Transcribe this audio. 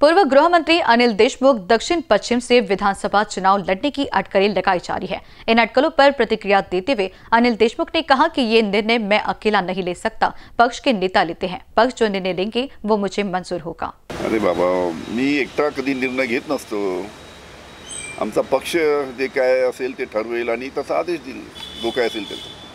पूर्व गृह मंत्री अनिल देशमुख दक्षिण पश्चिम से विधानसभा चुनाव लड़ने की अटकलें लगाई जा रही है इन अटकलों पर प्रतिक्रिया देते हुए अनिल देशमुख ने कहा कि ये निर्णय मैं अकेला नहीं ले सकता पक्ष के नेता लेते हैं पक्ष जो निर्णय लेंगे वो मुझे मंजूर होगा अरे बाबा मी एकटा कभी निर्णय घर नो आम पक्ष जे क्या आदेश जो